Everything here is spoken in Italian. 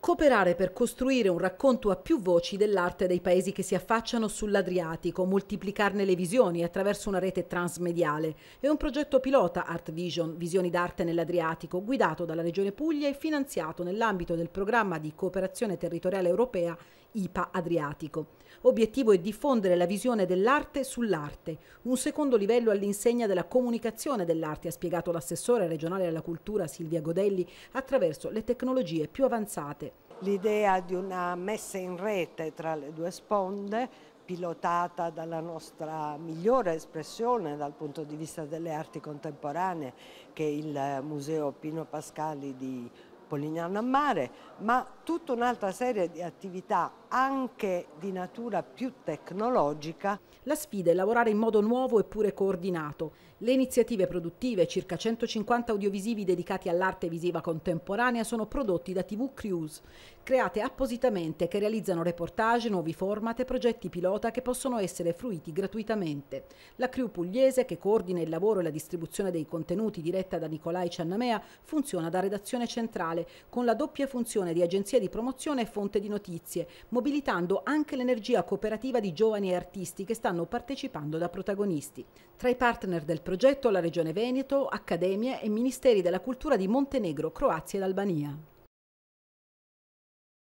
Cooperare per costruire un racconto a più voci dell'arte dei paesi che si affacciano sull'Adriatico, moltiplicarne le visioni attraverso una rete transmediale. È un progetto pilota Art Vision, visioni d'arte nell'Adriatico, guidato dalla Regione Puglia e finanziato nell'ambito del programma di cooperazione territoriale europea IPA Adriatico. Obiettivo è diffondere la visione dell'arte sull'arte, un secondo livello all'insegna della comunicazione dell'arte, ha spiegato l'assessore regionale alla cultura Silvia Godelli, attraverso le tecnologie più avanzate l'idea di una messa in rete tra le due sponde pilotata dalla nostra migliore espressione dal punto di vista delle arti contemporanee che è il eh, Museo Pino Pascali di Polignano a Mare, ma tutta un'altra serie di attività anche di natura più tecnologica. La sfida è lavorare in modo nuovo eppure coordinato. Le iniziative produttive, circa 150 audiovisivi dedicati all'arte visiva contemporanea, sono prodotti da TV Crews, create appositamente che realizzano reportage, nuovi format e progetti pilota che possono essere fruiti gratuitamente. La crew pugliese, che coordina il lavoro e la distribuzione dei contenuti diretta da Nicolai Ciannamea, funziona da redazione centrale, con la doppia funzione di agenzia di promozione e fonte di notizie, mobilitando anche l'energia cooperativa di giovani e artisti che stanno partecipando da protagonisti. Tra i partner del progetto la Regione Veneto, accademie e ministeri della cultura di Montenegro, Croazia ed Albania.